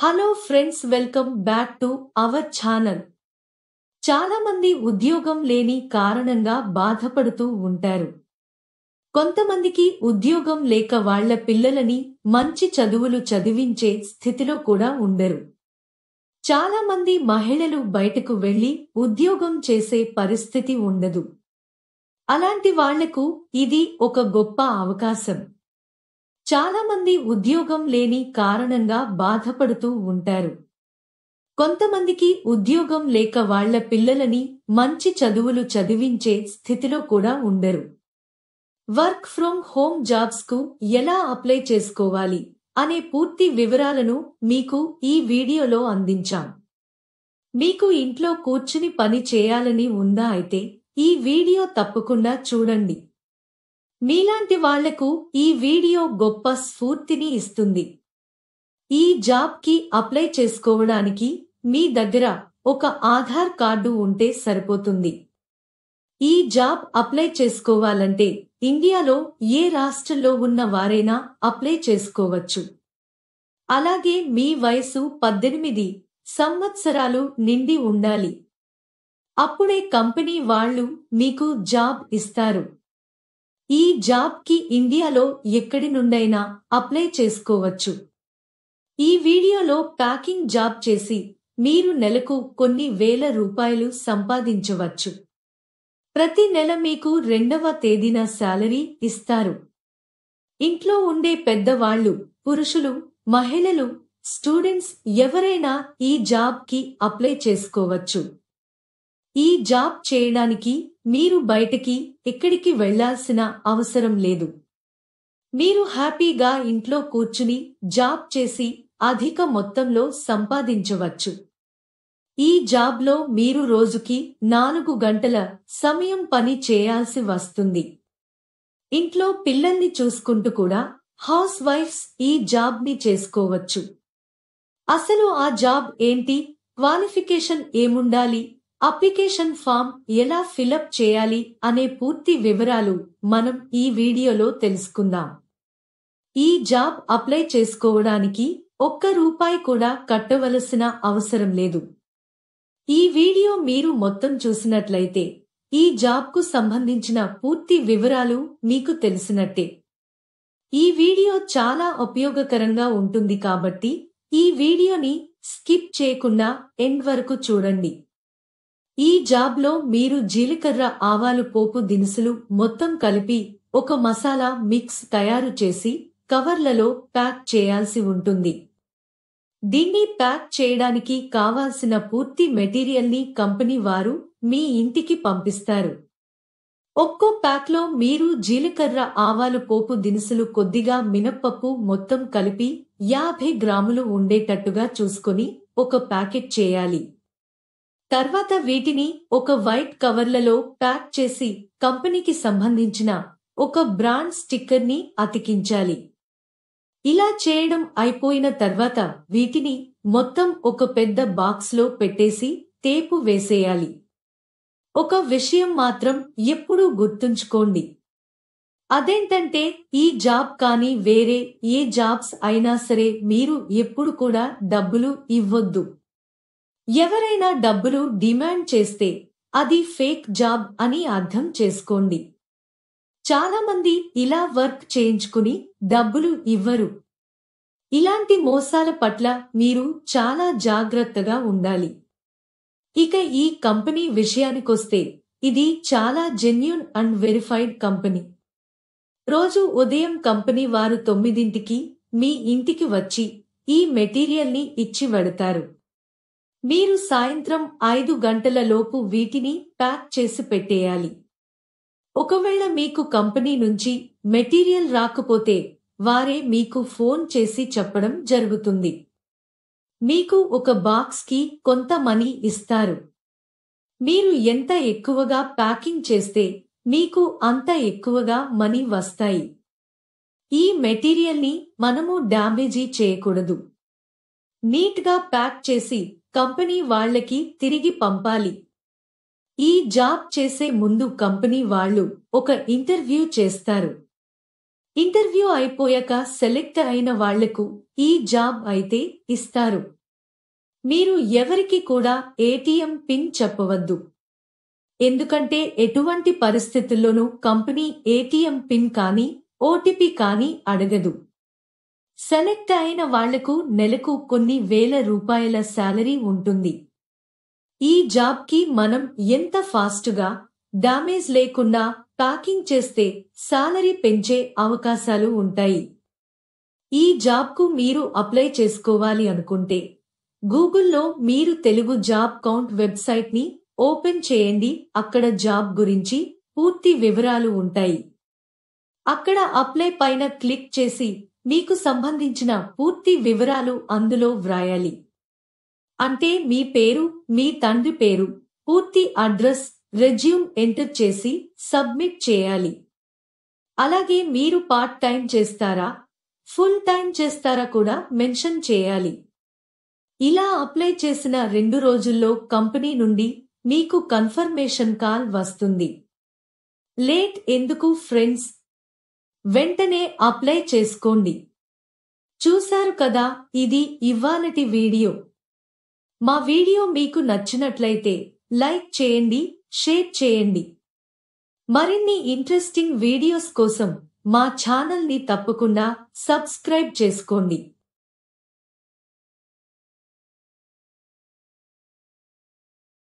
hello friends welcome back to our channel చాలామంది ఉద్యోగం లేని కారణంగా బాధపడుతూ ఉంటారు కొంతమందికి ఉద్యోగం లేక వాళ్ల పిల్లలని మంచి చదువులు చదివించే స్థితిలో కూడా ఉండరు చాలామంది మహిళలు బయటకు వెళ్లి ఉద్యోగం చేసే పరిస్థితి ఉండదు అలాంటి వాళ్లకు ఇది ఒక గొప్ప అవకాశం చాలామంది ఉద్యోగం లేని కారణంగా బాధపడుతూ ఉంటారు కొంతమందికి ఉద్యోగం లేక వాళ్ల పిల్లలని మంచి చదువులు చదివించే స్థితిలో కూడా ఉండరు వర్క్ ఫ్రం హోమ్ జాబ్స్కు ఎలా అప్లై చేసుకోవాలి అనే పూర్తి వివరాలను మీకు ఈ వీడియోలో అందించాం మీకు ఇంట్లో కూర్చుని పని చేయాలని ఉందా అయితే ఈ వీడియో తప్పకుండా చూడండి మీలాంటి వాళ్లకు ఈ వీడియో గొప్ప స్ఫూర్తిని ఇస్తుంది ఈ జాబ్కి అప్లై చేసుకోవడానికి మీ దగ్గర ఒక ఆధార్ కార్డు ఉంటే సరిపోతుంది ఈ జాబ్ అప్లై చేసుకోవాలంటే ఇండియాలో ఏ రాష్ట్రంలో ఉన్న వారైనా అప్లై చేసుకోవచ్చు అలాగే మీ వయసు పద్దెనిమిది సంవత్సరాలు నిండి ఉండాలి అప్పుడే కంపెనీ వాళ్ళు మీకు జాబ్ ఇస్తారు ఈ జాబ్ కి ఇండియాలో ఎక్కడి నుండైనా అప్లై చేసుకోవచ్చు ఈ వీడియోలో ప్యాకింగ్ జాబ్ చేసి మీరు నెలకు కొన్ని వేల రూపాయలు సంపాదించవచ్చు ప్రతి నెల మీకు రెండవ తేదీన శాలరీ ఇస్తారు ఇంట్లో ఉండే పెద్దవాళ్లు పురుషులు మహిళలు స్టూడెంట్స్ ఎవరైనా ఈ జాబ్ కి అప్లై చేసుకోవచ్చు ఈ జాబ్ చేయడానికి మీరు బయటికి ఎక్కడికి వెళ్లాల్సిన అవసరం లేదు మీరు హ్యాపీగా ఇంట్లో కూర్చుని జాబ్ చేసి అధిక మొత్తంలో సంపాదించవచ్చు ఈ జాబ్లో మీరు రోజుకి నాలుగు గంటల సమయం పని చేయాల్సి వస్తుంది ఇంట్లో పిల్లల్ని చూసుకుంటూ కూడా హౌస్ వైఫ్స్ ఈ జాబ్ని చేసుకోవచ్చు అసలు ఆ జాబ్ ఏంటి క్వాలిఫికేషన్ ఏముండాలి అప్లికేషన్ ఫామ్ ఎలా ఫిలప్ చేయాలి అనే పూర్తి వివరాలు మనం ఈ వీడియోలో తెలుసుకుందాం ఈ జాబ్ అప్లై చేసుకోవడానికి ఒక్క రూపాయి కూడా కట్టవలసిన అవసరం లేదు ఈ వీడియో మీరు మొత్తం చూసినట్లయితే ఈ జాబ్కు సంబంధించిన పూర్తి వివరాలు మీకు తెలిసినట్టే ఈ వీడియో చాలా ఉపయోగకరంగా ఉంటుంది కాబట్టి ఈ వీడియోని స్కిప్ చేయకుండా ఎండ్ వరకు చూడండి ఈ జాబ్లో మీరు జీలకర్ర ఆవాలు పోపు దినుసులు మొత్తం కలిపి ఒక మసాలా మిక్స్ తయారు చేసి కవర్లలో ప్యాక్ చేయాల్సి ఉంటుంది దీన్ని ప్యాక్ చేయడానికి కావాల్సిన పూర్తి మెటీరియల్ని కంపెనీ వారు మీ ఇంటికి పంపిస్తారు ఒక్కో ప్యాక్లో మీరు జీలకర్ర ఆవాలు పోపు దినుసులు కొద్దిగా మినప్పప్పు మొత్తం కలిపి యాభై గ్రాములు ఉండేటట్టుగా చూసుకొని ఒక ప్యాకెట్ చేయాలి తర్వాత వీటిని ఒక వైట్ కవర్లలో ప్యాక్ చేసి కంపెనీకి సంబంధించిన ఒక బ్రాండ్ స్టిక్కర్ని అతికించాలి ఇలా చేయడం అయిపోయిన తర్వాత వీటిని మొత్తం ఒక పెద్ద బాక్స్లో పెట్టేసి తేపు వేసేయాలి ఒక విషయం మాత్రం ఎప్పుడూ గుర్తుంచుకోండి అదేంటంటే ఈ జాబ్ కానీ వేరే ఏ జాబ్స్ అయినా సరే మీరు ఎప్పుడు కూడా డబ్బులు ఇవ్వొద్దు ఎవరైనా డబ్బులు డిమాండ్ చేస్తే అది ఫేక్ జాబ్ అని అర్థం చేసుకోండి చాలామంది ఇలా వర్క్ చేయించుకుని డబ్బులు ఇవ్వరు ఇలాంటి మోసాల పట్ల మీరు చాలా జాగ్రత్తగా ఉండాలి ఇక ఈ కంపెనీ విషయానికొస్తే ఇది చాలా జెన్యున్ అండ్ వెరిఫైడ్ కంపెనీ రోజు ఉదయం కంపెనీ వారు తొమ్మిదింటికి మీ ఇంటికి వచ్చి ఈ మెటీరియల్ని ఇచ్చి వెడతారు మీరు సాయంత్రం ఐదు గంటలలోపు వీటిని ప్యాక్ చేసి పెట్టేయాలి ఒకవేళ మీకు కంపెనీ నుంచి మెటీరియల్ రాకపోతే వారే మీకు ఫోన్ చేసి చెప్పడం జరుగుతుంది మీకు ఒక బాక్స్కి కొంత మనీ ఇస్తారు మీరు ఎంత ఎక్కువగా ప్యాకింగ్ చేస్తే మీకు అంత ఎక్కువగా మనీ వస్తాయి ఈ మెటీరియల్ని మనము డ్యామేజీ చేయకూడదు నీట్గా ప్యాక్ చేసి కంపెనీ వాళ్లకి తిరిగి పంపాలి ఈ జాబ్ చేసే ముందు కంపెనీ వాళ్ళు ఒక ఇంటర్వ్యూ చేస్తారు ఇంటర్వ్యూ అయిపోయాక సెలెక్ట్ అయిన వాళ్లకు ఈ జాబ్ అయితే ఇస్తారు మీరు ఎవరికి కూడా ఏటీఎం పిన్ చెప్పవద్దు ఎందుకంటే ఎటువంటి పరిస్థితుల్లోనూ కంపెనీ ఏటీఎం పిన్ కానీ ఓటీపీ కానీ అడగదు సెలెక్ట్ అయిన వాళ్లకు నెలకు కొన్ని వేల రూపాయల శాలరీ ఉంటుంది ఈ జాబ్కి మనం ఎంత ఫాస్ట్గా డామేజ్ లేకుండా ప్యాకింగ్ చేస్తే శాలరీ పెంచే అవకాశాలు ఉంటాయి ఈ జాబ్కు మీరు అప్లై చేసుకోవాలి అనుకుంటే గూగుల్లో మీరు తెలుగు జాబ్ కౌంట్ వెబ్సైట్ని ఓపెన్ చేయండి అక్కడ జాబ్ గురించి పూర్తి వివరాలు ఉంటాయి అక్కడ అప్లై పైన క్లిక్ చేసి మీకు సంబంధించిన పూర్తి వివరాలు అందులో వ్రాయాలి అంటే మీ పేరు మీ తండ్రి పేరు పూర్తి అడ్రస్ రెజ్యూమ్ ఎంటర్ చేసి సబ్మిట్ చేయాలి అలాగే మీరు పార్ట్ టైం చేస్తారా ఫుల్ టైం చేస్తారా కూడా మెన్షన్ చేయాలి ఇలా అప్లై చేసిన రెండు రోజుల్లో కంపెనీ నుండి మీకు కన్ఫర్మేషన్ కాల్ వస్తుంది లేట్ ఎందుకు ఫ్రెండ్స్ వెంటనే అప్లై చేసుకోండి చూశారు కదా ఇది ఇవ్వాలటి వీడియో మా వీడియో మీకు నచ్చినట్లయితే లైక్ చేయండి షేర్ చేయండి మరిన్ని ఇంట్రెస్టింగ్ వీడియోస్ కోసం మా ఛానల్ని తప్పకుండా సబ్స్క్రైబ్ చేసుకోండి